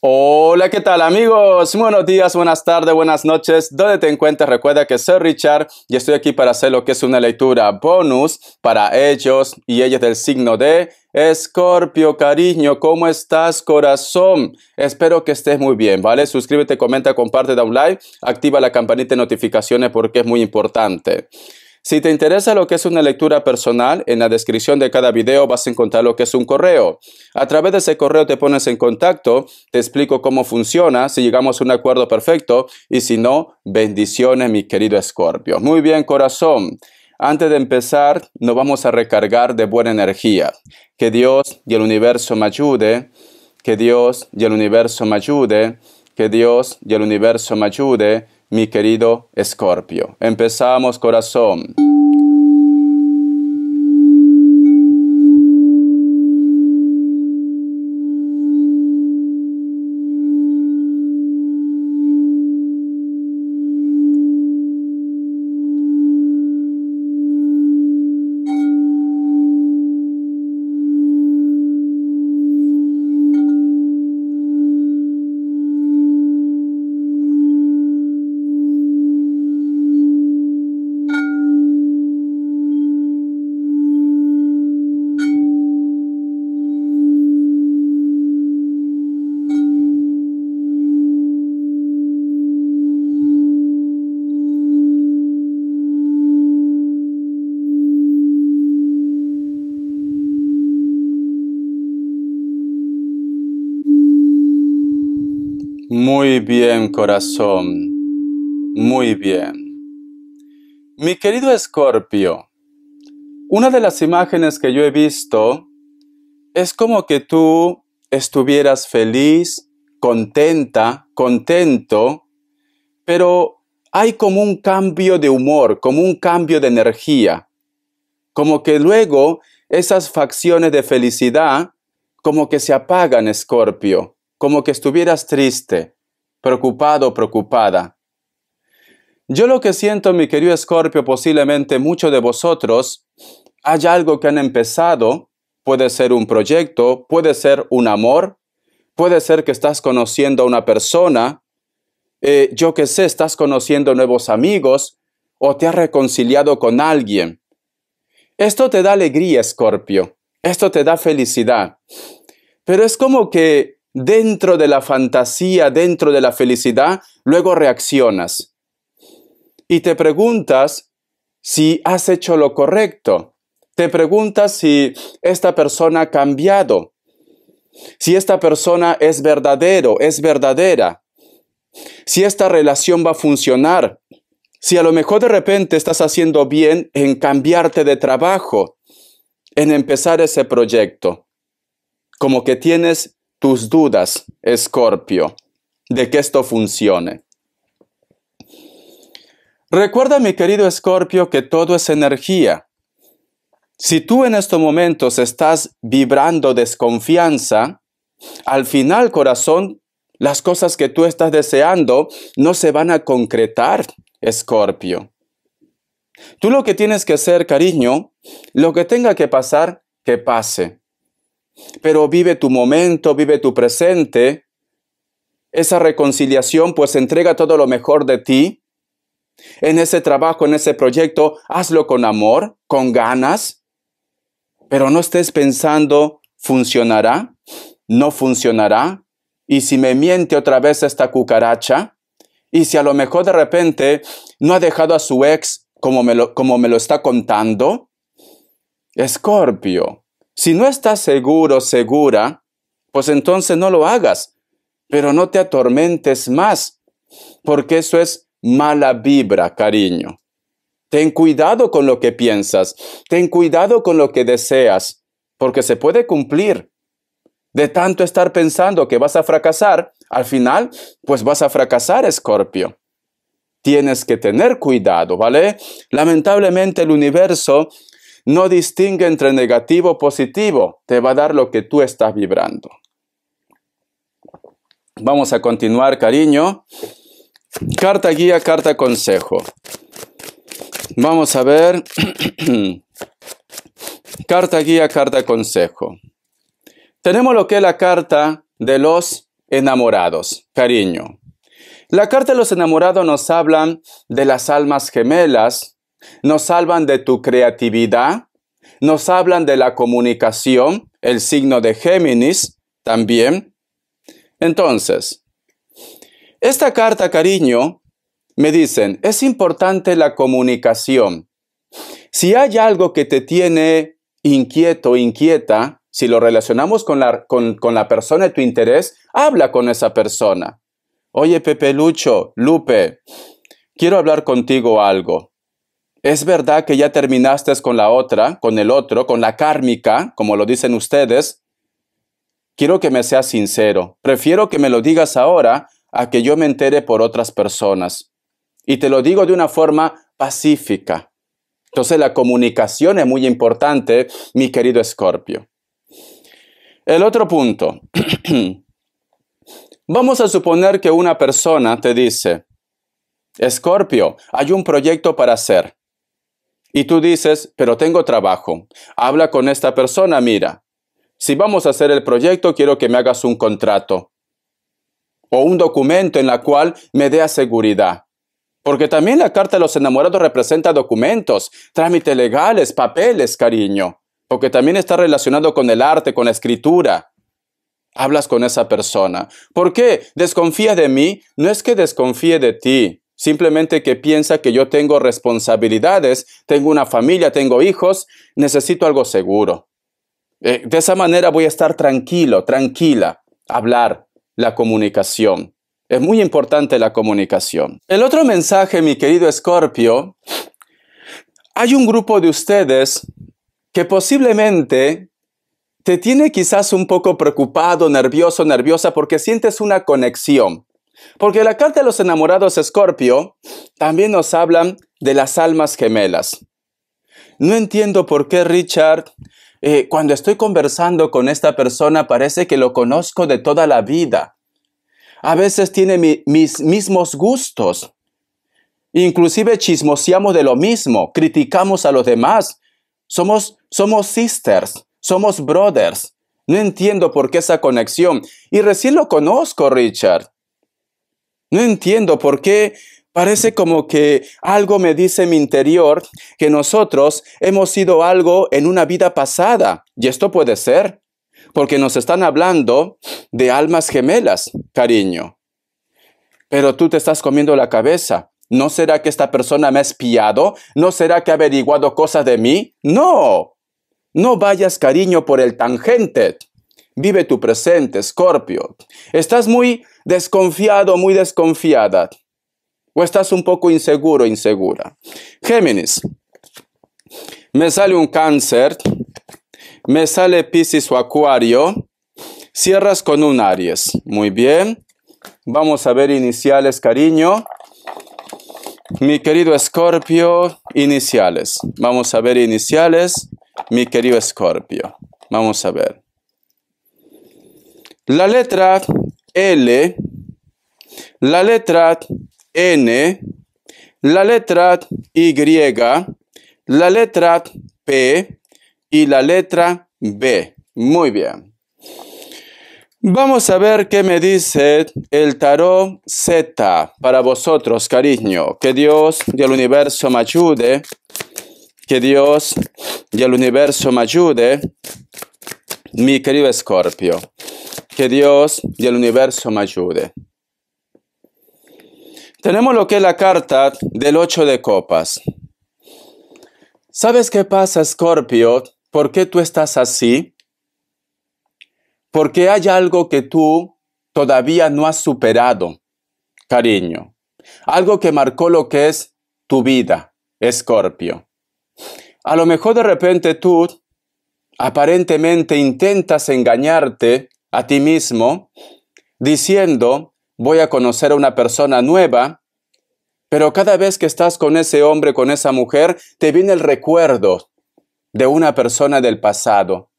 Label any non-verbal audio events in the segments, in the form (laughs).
Hola, ¿qué tal amigos? Buenos días, buenas tardes, buenas noches. Donde te encuentres, recuerda que soy Richard y estoy aquí para hacer lo que es una lectura bonus para ellos y ellas del signo de Escorpio, cariño. ¿Cómo estás, corazón? Espero que estés muy bien, ¿vale? Suscríbete, comenta, comparte, da un like, activa la campanita de notificaciones porque es muy importante. Si te interesa lo que es una lectura personal, en la descripción de cada video vas a encontrar lo que es un correo. A través de ese correo te pones en contacto, te explico cómo funciona, si llegamos a un acuerdo perfecto y si no, bendiciones mi querido Escorpio. Muy bien corazón. Antes de empezar, nos vamos a recargar de buena energía. Que Dios y el universo me ayude. Que Dios y el universo me ayude. Que Dios y el universo me ayude mi querido Escorpio. Empezamos, corazón. Muy bien, corazón. Muy bien. Mi querido Escorpio, una de las imágenes que yo he visto es como que tú estuvieras feliz, contenta, contento, pero hay como un cambio de humor, como un cambio de energía, como que luego esas facciones de felicidad como que se apagan, Escorpio, como que estuvieras triste, preocupado preocupada. Yo lo que siento, mi querido Escorpio, posiblemente muchos de vosotros, hay algo que han empezado, puede ser un proyecto, puede ser un amor, puede ser que estás conociendo a una persona, eh, yo que sé, estás conociendo nuevos amigos o te has reconciliado con alguien. Esto te da alegría, Escorpio, esto te da felicidad, pero es como que dentro de la fantasía, dentro de la felicidad, luego reaccionas y te preguntas si has hecho lo correcto. Te preguntas si esta persona ha cambiado, si esta persona es verdadero, es verdadera, si esta relación va a funcionar, si a lo mejor de repente estás haciendo bien en cambiarte de trabajo, en empezar ese proyecto, como que tienes tus dudas, Escorpio, de que esto funcione. Recuerda, mi querido Escorpio, que todo es energía. Si tú en estos momentos estás vibrando desconfianza, al final, corazón, las cosas que tú estás deseando no se van a concretar, Escorpio. Tú lo que tienes que hacer, cariño, lo que tenga que pasar, que pase pero vive tu momento, vive tu presente. Esa reconciliación pues entrega todo lo mejor de ti. En ese trabajo, en ese proyecto, hazlo con amor, con ganas, pero no estés pensando, ¿funcionará? ¿No funcionará? ¿Y si me miente otra vez esta cucaracha? ¿Y si a lo mejor de repente no ha dejado a su ex como me lo, como me lo está contando? Escorpio, si no estás seguro, segura, pues entonces no lo hagas, pero no te atormentes más, porque eso es mala vibra, cariño. Ten cuidado con lo que piensas, ten cuidado con lo que deseas, porque se puede cumplir. De tanto estar pensando que vas a fracasar, al final, pues vas a fracasar, Escorpio. Tienes que tener cuidado, ¿vale? Lamentablemente el universo no distingue entre negativo o positivo, te va a dar lo que tú estás vibrando. Vamos a continuar, cariño. Carta guía, carta consejo. Vamos a ver. (clears throat) carta guía, carta consejo. Tenemos lo que es la carta de los enamorados, cariño. La carta de los enamorados nos hablan de las almas gemelas nos salvan de tu creatividad, nos hablan de la comunicación, el signo de Géminis también. Entonces, esta carta, cariño, me dicen, es importante la comunicación. Si hay algo que te tiene inquieto, o inquieta, si lo relacionamos con la, con la persona de tu interés, habla con esa persona. Oye, Pepe Lucho, Lupe, quiero hablar contigo algo. Es verdad que ya terminaste con la otra, con el otro, con la kármica, como lo dicen ustedes. Quiero que me seas sincero. Prefiero que me lo digas ahora a que yo me entere por otras personas. Y te lo digo de una forma pacífica. Entonces la comunicación es muy importante, mi querido Escorpio. El otro punto. (clears throat) Vamos a suponer que una persona te dice, Escorpio, hay un proyecto para hacer. Y tú dices, pero tengo trabajo. Habla con esta persona, mira. Si vamos a hacer el proyecto, quiero que me hagas un contrato o un documento en la cual me dé seguridad. Porque también la carta de los enamorados representa documentos, trámites legales, papeles, cariño. Porque también está relacionado con el arte, con la escritura. Hablas con esa persona. ¿Por qué? Desconfía de mí. No es que desconfíe de ti simplemente que piensa que yo tengo responsabilidades, tengo una familia, tengo hijos, necesito algo seguro. Eh, de esa manera voy a estar tranquilo, tranquila, hablar, la comunicación. Es muy importante la comunicación. El otro mensaje, mi querido Escorpio, hay un grupo de ustedes que posiblemente te tiene quizás un poco preocupado, nervioso, nerviosa, porque sientes una conexión. Porque la carta de los enamorados Escorpio también nos habla de las almas gemelas. No entiendo por qué Richard, eh, cuando estoy conversando con esta persona, parece que lo conozco de toda la vida. A veces tiene mis mismos gustos. Inclusive chismoseamos de lo mismo, criticamos a los demás. Somos, somos sisters, somos brothers. No entiendo por qué esa conexión. Y recién lo conozco, Richard. No entiendo por qué Parece como que algo me dice en mi interior que nosotros hemos sido algo en una vida pasada. Y esto puede ser, porque nos están hablando de almas gemelas, cariño. Pero tú te estás comiendo la cabeza. ¿No será que esta persona me ha espiado? ¿No será que ha averiguado cosas de mí? No. No vayas, cariño, por el tangente. Vive tu presente, Scorpio. Estás muy desconfiado, muy desconfiada. O estás un poco inseguro, insegura. Géminis, me sale un cáncer, me sale Piscis o Acuario, cierras con un Aries. Muy bien. Vamos a ver iniciales, cariño. Mi querido Escorpio, iniciales. Vamos a ver iniciales, mi querido Escorpio. Vamos a ver. La letra L, la letra N, la letra Y, la letra P y la letra B. Muy bien. Vamos a ver qué me dice el tarot Z para vosotros, cariño. Que Dios y el universo me ayude. Que Dios y el universo me ayude. Mi querido Escorpio, que Dios y el universo me ayude. Tenemos lo que es la carta del ocho de copas. ¿Sabes qué pasa, Escorpio? ¿Por qué tú estás así? Porque hay algo que tú todavía no has superado, cariño. Algo que marcó lo que es tu vida, Escorpio. A lo mejor de repente tú aparentemente intentas engañarte a ti mismo diciendo, voy a conocer a una persona nueva, pero cada vez que estás con ese hombre, con esa mujer, te viene el recuerdo de una persona del pasado.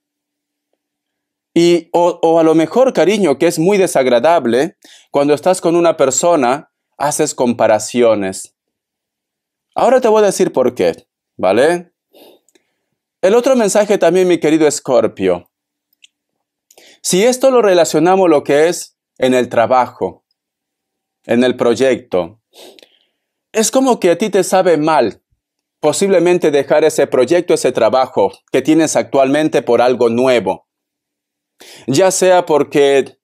Y o, o a lo mejor, cariño, que es muy desagradable, cuando estás con una persona, haces comparaciones. Ahora te voy a decir por qué, ¿vale? El otro mensaje también, mi querido Escorpio. Si esto lo relacionamos lo que es en el trabajo, en el proyecto, es como que a ti te sabe mal posiblemente dejar ese proyecto, ese trabajo que tienes actualmente por algo nuevo. Ya sea porque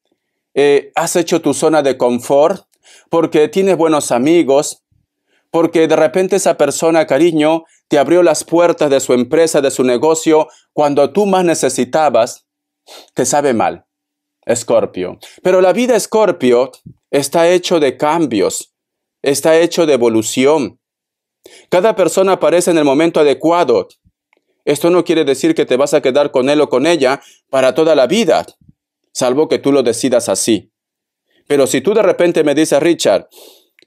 eh, has hecho tu zona de confort, porque tienes buenos amigos, porque de repente esa persona, cariño, te abrió las puertas de su empresa, de su negocio, cuando tú más necesitabas, te sabe mal. Escorpio. Pero la vida Escorpio está hecho de cambios, está hecho de evolución. Cada persona aparece en el momento adecuado. Esto no quiere decir que te vas a quedar con él o con ella para toda la vida, salvo que tú lo decidas así. Pero si tú de repente me dices, Richard,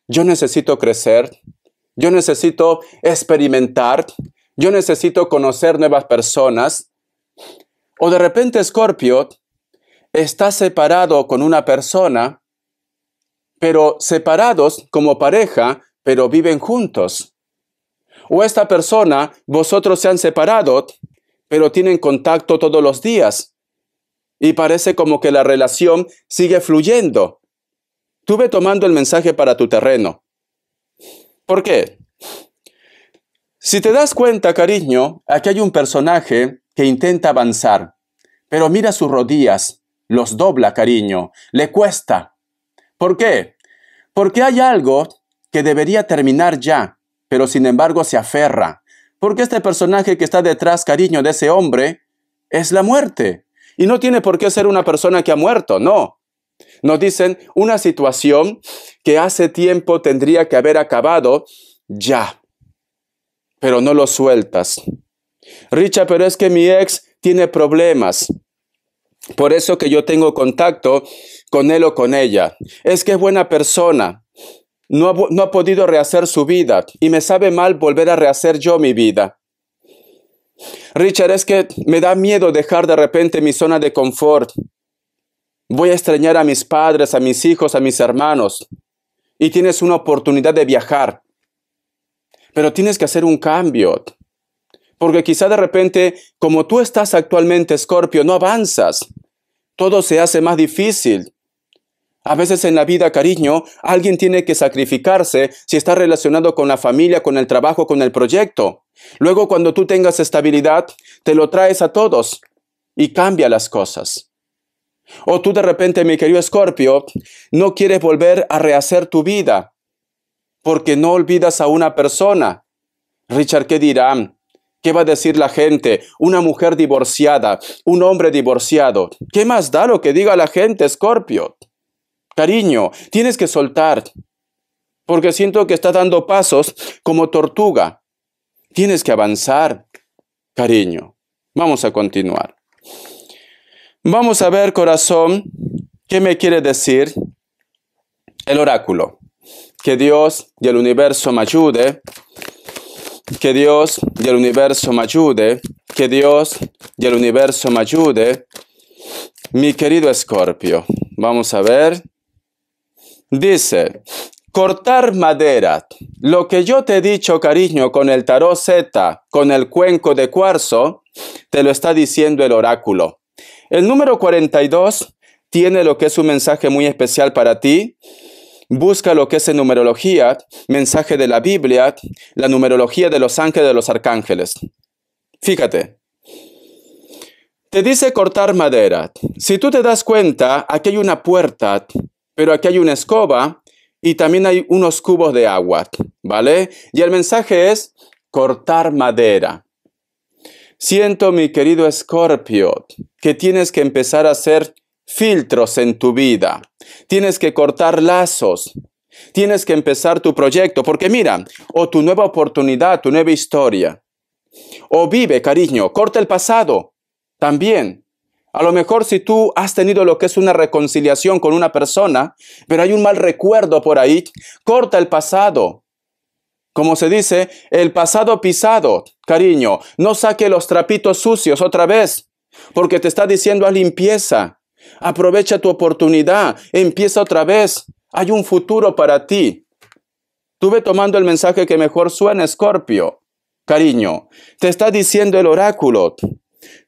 yo necesito crecer, yo necesito experimentar. Yo necesito conocer nuevas personas. O de repente Escorpio está separado con una persona, pero separados como pareja, pero viven juntos. O esta persona, vosotros se han separado, pero tienen contacto todos los días. Y parece como que la relación sigue fluyendo. Tuve tomando el mensaje para tu terreno. ¿Por qué? Si te das cuenta, cariño, aquí hay un personaje que intenta avanzar, pero mira sus rodillas, los dobla, cariño, le cuesta. ¿Por qué? Porque hay algo que debería terminar ya, pero sin embargo se aferra. Porque este personaje que está detrás, cariño, de ese hombre, es la muerte. Y no tiene por qué ser una persona que ha muerto, no. Nos dicen una situación que hace tiempo tendría que haber acabado ya, pero no lo sueltas. Richard, pero es que mi ex tiene problemas. Por eso que yo tengo contacto con él o con ella. Es que es buena persona. no ha podido rehacer su vida y me sabe mal volver a rehacer yo mi vida. Richard, es que me da miedo dejar de repente mi zona de confort Voy a extrañar a mis padres, a mis hijos, a mis hermanos. Y tienes una oportunidad de viajar. Pero tienes que hacer un cambio. Porque quizá de repente, como tú estás actualmente, Escorpio, no avanzas. Todo se hace más difícil. A veces en la vida, cariño, alguien tiene que sacrificarse si está relacionado con la familia, con el trabajo, con el proyecto. Luego, cuando tú tengas estabilidad, te lo traes a todos y cambia las cosas. O tú de repente, mi querido Escorpio, no quieres volver a rehacer tu vida porque no olvidas a una persona. Richard, ¿qué dirán? ¿Qué va a decir la gente? Una mujer divorciada, un hombre divorciado. ¿Qué más da lo que diga la gente, Escorpio? Cariño, tienes que soltar, porque siento que está dando pasos como tortuga. Tienes que avanzar, cariño. Vamos a continuar. Vamos a ver, corazón, qué me quiere decir el oráculo. Que Dios y el universo me ayude. Que Dios y el universo me ayude. Que Dios y el universo me ayude. Mi querido Escorpio, vamos a ver. Dice, cortar madera. Lo que yo te he dicho, cariño, con el tarot Z, con el cuenco de cuarzo, te lo está diciendo el oráculo. El número 42 tiene lo que es un mensaje muy especial para ti. Busca lo que es en numerología, mensaje de la Biblia, la numerología de los ángeles de los arcángeles. Fíjate. Te dice cortar madera. Si tú te das cuenta, aquí hay una puerta, pero aquí hay una escoba y también hay unos cubos de agua, ¿vale? Y el mensaje es cortar madera. Siento, mi querido Scorpio, que tienes que empezar a hacer filtros en tu vida. Tienes que cortar lazos. Tienes que empezar tu proyecto, porque mira, o tu nueva oportunidad, tu nueva historia. O vive, cariño, corta el pasado. También. A lo mejor si tú has tenido lo que es una reconciliación con una persona, pero hay un mal recuerdo por ahí, corta el pasado. Como se dice, el pasado pisado, cariño, no saque los trapitos sucios otra vez, porque te está diciendo a limpieza. Aprovecha tu oportunidad, empieza otra vez. Hay un futuro para ti. Tuve tomando el mensaje que mejor suena, Escorpio. Cariño, te está diciendo el oráculo.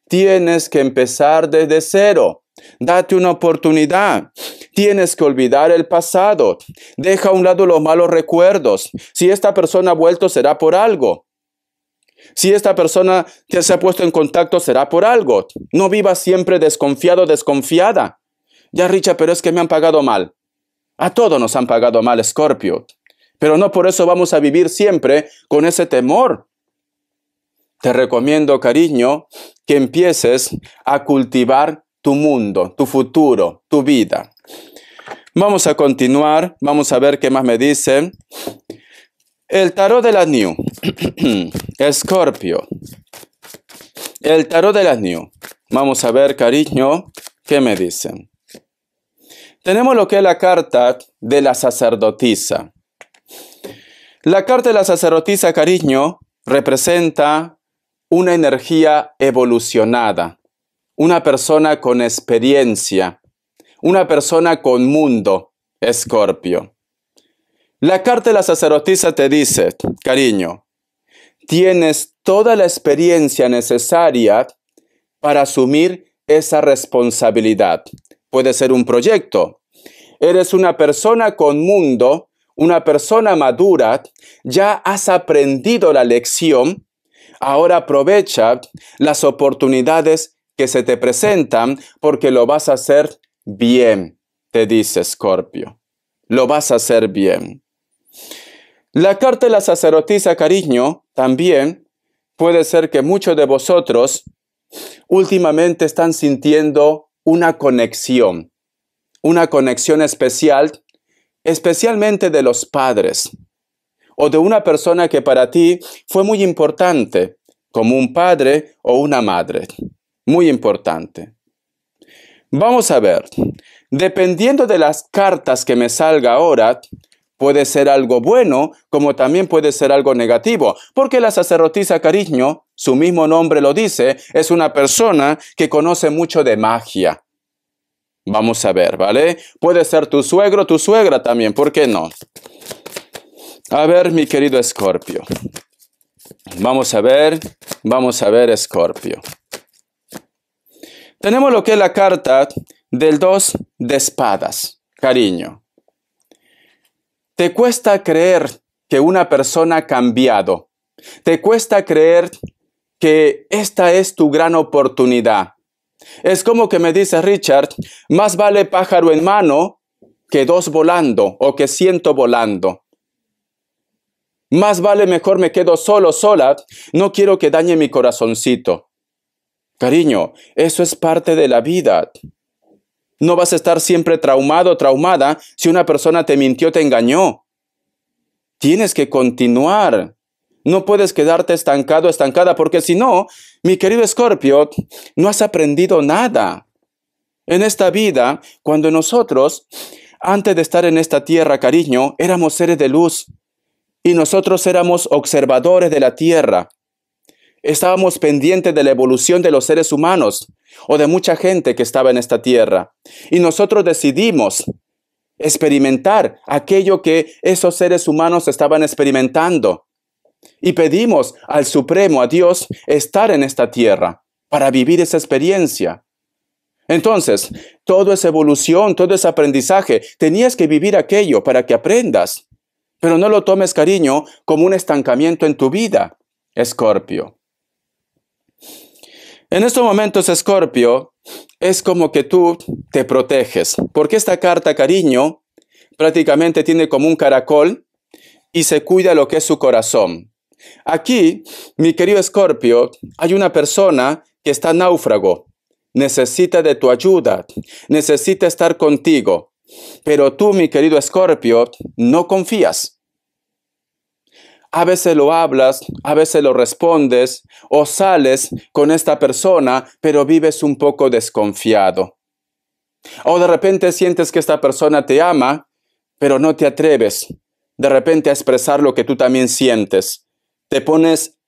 Tienes que empezar desde cero. Date una oportunidad. Tienes que olvidar el pasado. Deja a un lado los malos recuerdos. Si esta persona ha vuelto, será por algo. Si esta persona te se ha puesto en contacto, será por algo. No vivas siempre desconfiado, desconfiada. Ya, Richa, pero es que me han pagado mal. A todos nos han pagado mal, Scorpio. Pero no por eso vamos a vivir siempre con ese temor. Te recomiendo, cariño, que empieces a cultivar tu mundo, tu futuro, tu vida. Vamos a continuar, vamos a ver qué más me dicen. El tarot de las New, (clears throat) Escorpio. El tarot de las New. Vamos a ver, cariño, qué me dicen. Tenemos lo que es la carta de la sacerdotisa. La carta de la sacerdotisa, cariño, representa una energía evolucionada, una persona con experiencia, una persona con mundo, Escorpio. La carta de la sacerdotisa te dice, cariño, tienes toda la experiencia necesaria para asumir esa responsabilidad. Puede ser un proyecto. Eres una persona con mundo, una persona madura, ya has aprendido la lección, ahora aprovecha las oportunidades que se te presentan porque lo vas a hacer bien, te dice Scorpio. Lo vas a hacer bien. La carta de la sacerdotisa Cariño también puede ser que muchos de vosotros últimamente están sintiendo una conexión, una conexión especial, especialmente de los padres o de una persona que para ti fue muy importante, como un padre o una madre muy importante. Vamos a ver, dependiendo de las cartas que me salga ahora, puede ser algo bueno como también puede ser algo negativo, porque la sacerdotisa Cariño, su mismo nombre lo dice, es una persona que conoce mucho de magia. Vamos a ver, ¿vale? Puede ser tu suegro, tu suegra también, ¿por qué no? A ver, mi querido Escorpio. Vamos a ver, vamos a ver, Escorpio. Tenemos lo que es la carta del dos de espadas, cariño. Te cuesta creer que una persona ha cambiado. Te cuesta creer que esta es tu gran oportunidad. Es como que me dice Richard, más vale pájaro en mano que dos volando o que ciento volando. Más vale mejor me quedo solo, sola, no quiero que dañe mi corazoncito. Cariño, eso es parte de la vida. No vas a estar siempre traumado, traumada, si una persona te mintió, te engañó. Tienes que continuar. No puedes quedarte estancado, estancada, porque si no, mi querido Escorpio, no has aprendido nada. En esta vida, cuando nosotros, antes de estar en esta tierra, cariño, éramos seres de luz y nosotros éramos observadores de la tierra. Estábamos pendientes de la evolución de los seres humanos o de mucha gente que estaba en esta tierra. Y nosotros decidimos experimentar aquello que esos seres humanos estaban experimentando. Y pedimos al Supremo, a Dios, estar en esta tierra para vivir esa experiencia. Entonces, todo esa evolución, todo ese aprendizaje. Tenías que vivir aquello para que aprendas. Pero no lo tomes, cariño, como un estancamiento en tu vida. Escorpio. En estos momentos, Escorpio, es como que tú te proteges, porque esta carta cariño prácticamente tiene como un caracol y se cuida lo que es su corazón. Aquí, mi querido Escorpio, hay una persona que está náufrago, necesita de tu ayuda, necesita estar contigo, pero tú, mi querido Escorpio, no confías a veces lo hablas, a veces lo respondes o sales con esta persona, pero vives un poco desconfiado. O de repente sientes que esta persona te ama, pero no te atreves de repente a expresar lo que tú también sientes. Te pones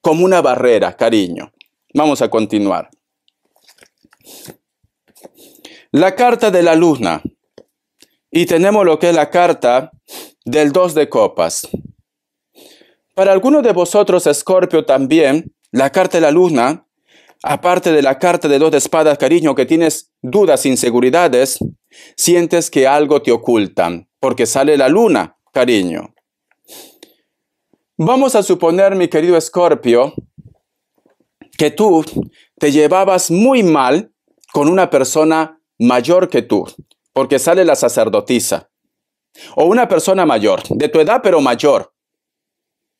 como una barrera, cariño. Vamos a continuar. La carta de la luna. Y tenemos lo que es la carta del dos de copas. Para algunos de vosotros, Escorpio, también, la carta de la luna, aparte de la carta de dos de espadas, cariño, que tienes dudas, inseguridades, sientes que algo te ocultan, porque sale la luna, cariño. Vamos a suponer, mi querido Escorpio, que tú te llevabas muy mal con una persona mayor que tú, porque sale la sacerdotisa, o una persona mayor, de tu edad pero mayor,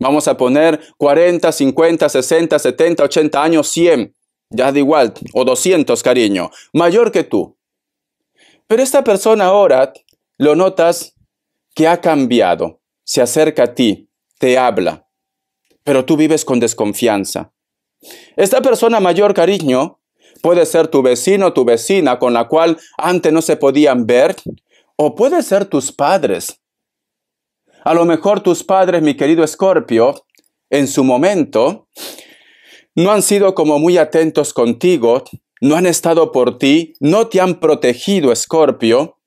Vamos a poner 40, 50, 60, 70, 80 años, 100. Ya da igual, o 200, cariño. Mayor que tú. Pero esta persona ahora lo notas que ha cambiado. Se acerca a ti, te habla. Pero tú vives con desconfianza. Esta persona mayor, cariño, puede ser tu vecino, o tu vecina, con la cual antes no se podían ver. O puede ser tus padres a lo mejor tus padres, mi querido Escorpio, en su momento, no han sido como muy atentos contigo, no han estado por ti, no te han protegido, Escorpio,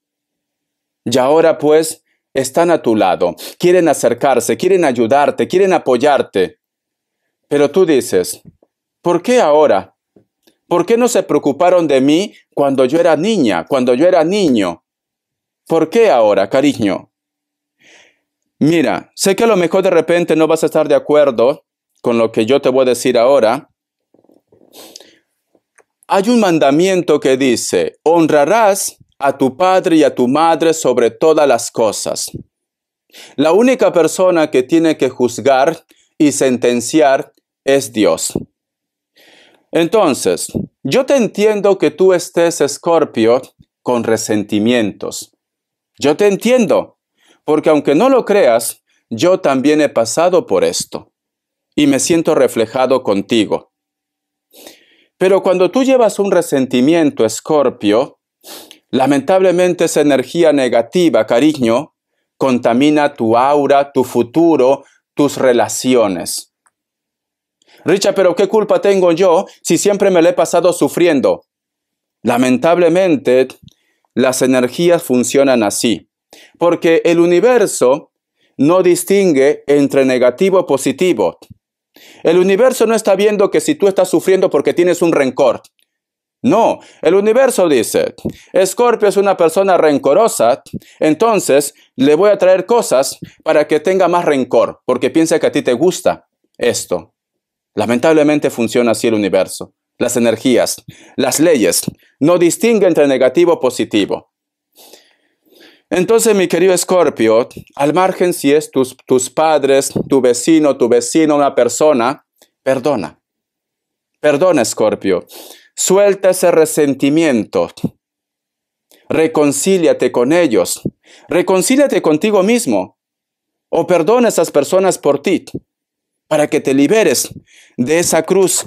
y ahora pues están a tu lado, quieren acercarse, quieren ayudarte, quieren apoyarte. Pero tú dices, ¿por qué ahora? ¿Por qué no se preocuparon de mí cuando yo era niña, cuando yo era niño? ¿Por qué ahora, cariño? Mira, sé que a lo mejor de repente no vas a estar de acuerdo con lo que yo te voy a decir ahora. Hay un mandamiento que dice, honrarás a tu padre y a tu madre sobre todas las cosas. La única persona que tiene que juzgar y sentenciar es Dios. Entonces, yo te entiendo que tú estés, Escorpio, con resentimientos. Yo te entiendo porque aunque no lo creas, yo también he pasado por esto y me siento reflejado contigo. Pero cuando tú llevas un resentimiento, Escorpio, lamentablemente esa energía negativa, cariño, contamina tu aura, tu futuro, tus relaciones. Richa, pero ¿qué culpa tengo yo si siempre me la he pasado sufriendo? Lamentablemente, las energías funcionan así porque el universo no distingue entre negativo o positivo. El universo no está viendo que si tú estás sufriendo porque tienes un rencor. No, el universo dice, Scorpio es una persona rencorosa, entonces le voy a traer cosas para que tenga más rencor, porque piensa que a ti te gusta esto. Lamentablemente funciona así el universo. Las energías, las leyes, no distingue entre negativo o positivo. Entonces, mi querido Escorpio, al margen si es tus, tus padres, tu vecino, tu vecino, una persona, perdona. Perdona, Escorpio. Suelta ese resentimiento. Reconcíliate con ellos. Reconcíliate contigo mismo. O perdona esas personas por ti, para que te liberes de esa cruz.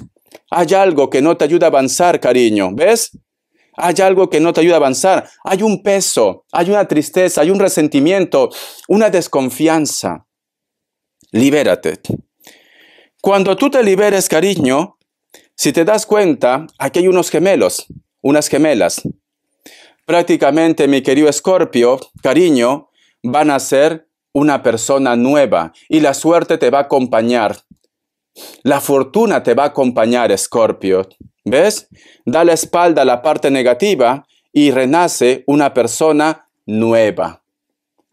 Hay algo que no te ayuda a avanzar, cariño. ¿Ves? hay algo que no te ayuda a avanzar, hay un peso, hay una tristeza, hay un resentimiento, una desconfianza. Libérate. Cuando tú te liberes, cariño, si te das cuenta, aquí hay unos gemelos, unas gemelas. Prácticamente, mi querido Escorpio, cariño, van a ser una persona nueva y la suerte te va a acompañar. La fortuna te va a acompañar, Escorpio. ¿Ves? Da la espalda a la parte negativa y renace una persona nueva.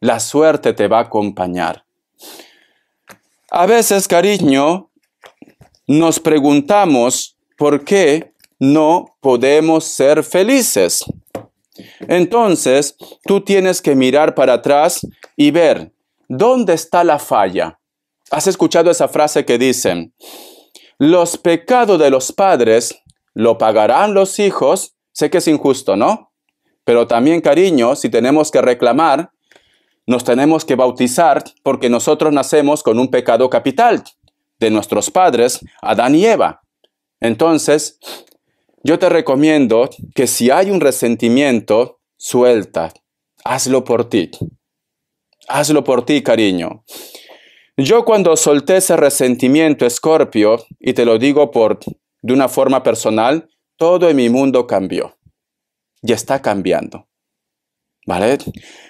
La suerte te va a acompañar. A veces, cariño, nos preguntamos por qué no podemos ser felices. Entonces, tú tienes que mirar para atrás y ver dónde está la falla. ¿Has escuchado esa frase que dicen? Los pecados de los padres lo pagarán los hijos, sé que es injusto, ¿no? Pero también, cariño, si tenemos que reclamar, nos tenemos que bautizar porque nosotros nacemos con un pecado capital de nuestros padres, Adán y Eva. Entonces, yo te recomiendo que si hay un resentimiento, suelta, hazlo por ti. Hazlo por ti, cariño. Yo cuando solté ese resentimiento, Escorpio, y te lo digo por de una forma personal, todo en mi mundo cambió y está cambiando. ¿Vale?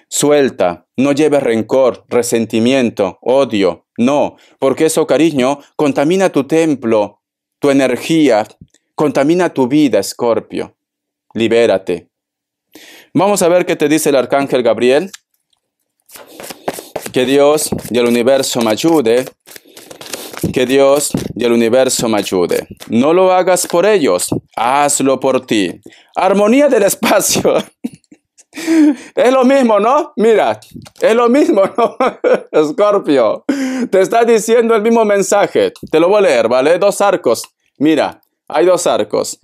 Suelta, no lleves rencor, resentimiento, odio, no, porque eso, cariño, contamina tu templo, tu energía, contamina tu vida, Escorpio. Libérate. Vamos a ver qué te dice el arcángel Gabriel. Que Dios y el universo me ayude que Dios y el universo me ayude. No lo hagas por ellos, hazlo por ti. Armonía del espacio. (laughs) Es lo mismo, ¿no? Mira, es lo mismo, (laughs) ¿no? Escorpio, te está diciendo el mismo mensaje. Te lo voy a leer, ¿vale? Dos arcos. Mira, hay dos arcos.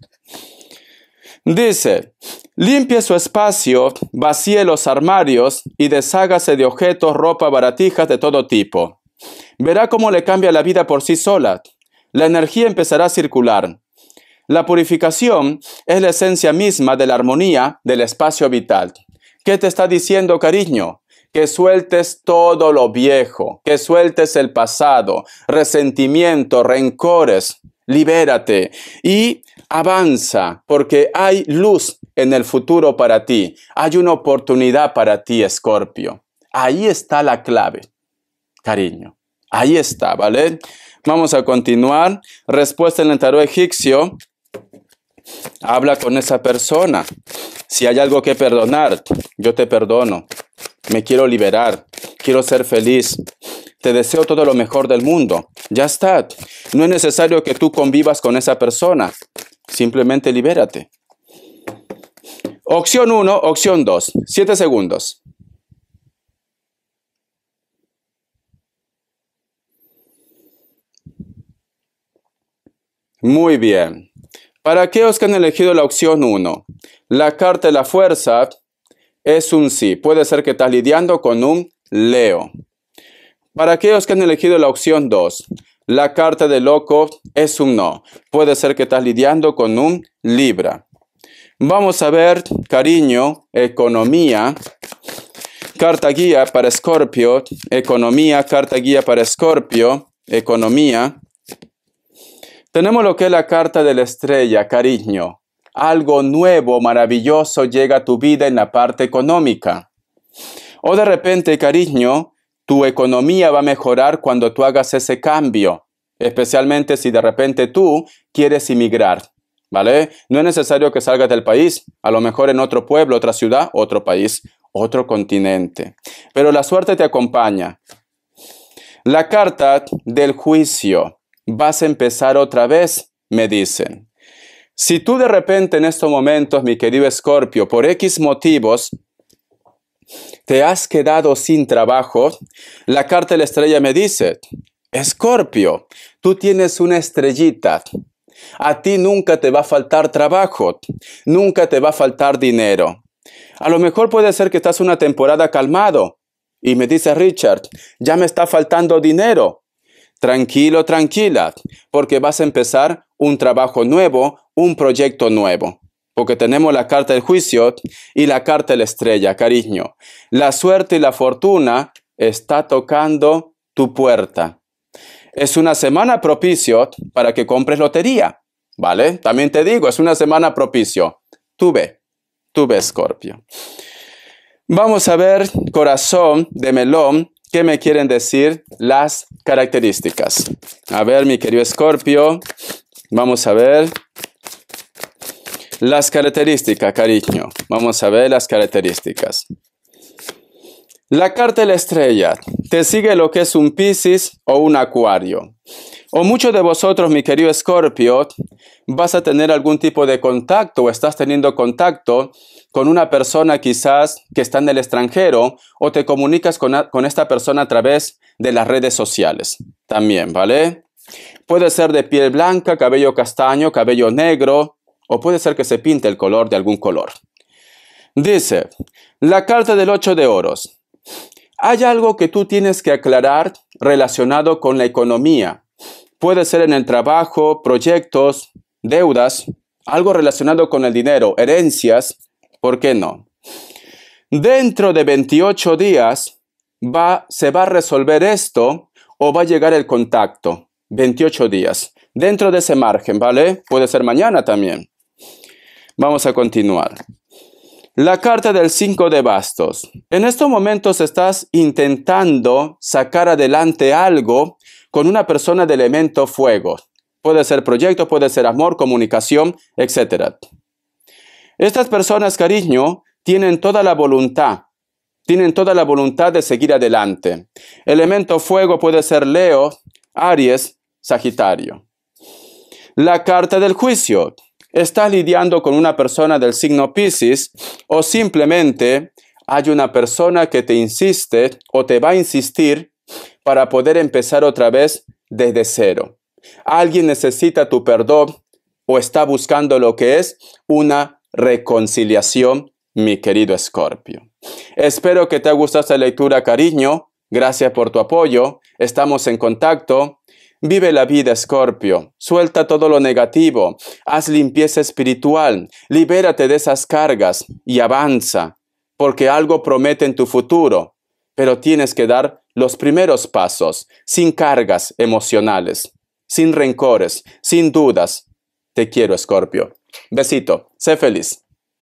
Dice, limpie su espacio, vacíe los armarios y deshágase de objetos, ropa, baratijas de todo tipo. Verá cómo le cambia la vida por sí sola. La energía empezará a circular. La purificación es la esencia misma de la armonía del espacio vital. ¿Qué te está diciendo, cariño? que sueltes todo lo viejo, que sueltes el pasado, resentimiento, rencores, libérate y avanza porque hay luz en el futuro para ti, hay una oportunidad para ti, Escorpio. Ahí está la clave cariño. Ahí está, ¿vale? Vamos a continuar. Respuesta en el tarot egipcio. Habla con esa persona. Si hay algo que perdonar, yo te perdono. Me quiero liberar. Quiero ser feliz. Te deseo todo lo mejor del mundo. Ya está. No es necesario que tú convivas con esa persona. Simplemente libérate. Opción 1, opción 2. 7 segundos. Muy bien. Para aquellos que han elegido la opción 1, la carta de la fuerza es un sí. Puede ser que estás lidiando con un Leo. Para aquellos que han elegido la opción 2, la carta de loco es un no. Puede ser que estás lidiando con un Libra. Vamos a ver, cariño, economía. Carta guía para Escorpio, economía, carta guía para Escorpio, economía. Tenemos lo que es la carta de la estrella, cariño. Algo nuevo, maravilloso llega a tu vida en la parte económica. O de repente, cariño, tu economía va a mejorar cuando tú hagas ese cambio, especialmente si de repente tú quieres emigrar, ¿vale? No es necesario que salgas del país, a lo mejor en otro pueblo, otra ciudad, otro país, otro continente. Pero la suerte te acompaña. La carta del juicio vas a empezar otra vez, me dicen. Si tú de repente en estos momentos, mi querido Escorpio, por X motivos, te has quedado sin trabajo, la carta de la estrella me dice, Escorpio, tú tienes una estrellita. A ti nunca te va a faltar trabajo, nunca te va a faltar dinero. A lo mejor puede ser que estás una temporada calmado y me dice Richard, ya me está faltando dinero. Tranquilo, tranquila, porque vas a empezar un trabajo nuevo, un proyecto nuevo. Porque tenemos la carta del juicio y la carta de la estrella, cariño. La suerte y la fortuna está tocando tu puerta. Es una semana propicio para que compres lotería, ¿vale? También te digo, es una semana propicio. Tú ve, tú ve, Scorpio. Vamos a ver, corazón de melón, ¿Qué me quieren decir las características? A ver, mi querido Escorpio, vamos a ver. Las características, cariño. Vamos a ver las características. La carta de la estrella. Te sigue lo que es un Piscis o un Acuario. O muchos de vosotros, mi querido Scorpio, vas a tener algún tipo de contacto o estás teniendo contacto con una persona quizás que está en el extranjero o te comunicas con, esta persona a través de las redes sociales. También, ¿vale? Puede ser de piel blanca, cabello castaño, cabello negro o puede ser que se pinte el color de algún color. Dice, la carta del 8 de oros. Hay algo que tú tienes que aclarar relacionado con la economía Puede ser en el trabajo, proyectos, deudas, algo relacionado con el dinero, herencias, ¿por qué no? Dentro de 28 días va, se va a resolver esto o va a llegar el contacto. 28 días. Dentro de ese margen, ¿vale? Puede ser mañana también. Vamos a continuar. La carta del 5 de bastos. En estos momentos estás intentando sacar adelante algo con una persona de elemento fuego. Puede ser proyecto, puede ser amor, comunicación, etc. Estas personas, cariño, tienen toda la voluntad, tienen toda la voluntad de seguir adelante. Elemento fuego puede ser Leo, Aries, Sagitario. La carta del juicio. Estás lidiando con una persona del signo Pisces o simplemente hay una persona que te insiste o te va a insistir para poder empezar otra vez desde cero. Alguien necesita tu perdón o está buscando lo que es una reconciliación, mi querido Escorpio. Espero que te haya gustado esta lectura, cariño. Gracias por tu apoyo. Estamos en contacto. Vive la vida, Escorpio. Suelta todo lo negativo. Haz limpieza espiritual. Libérate de esas cargas y avanza, porque algo promete en tu futuro, pero tienes que dar los primeros pasos, sin cargas emocionales, sin rencores, sin dudas. Te quiero, Escorpio. Besito, sé feliz.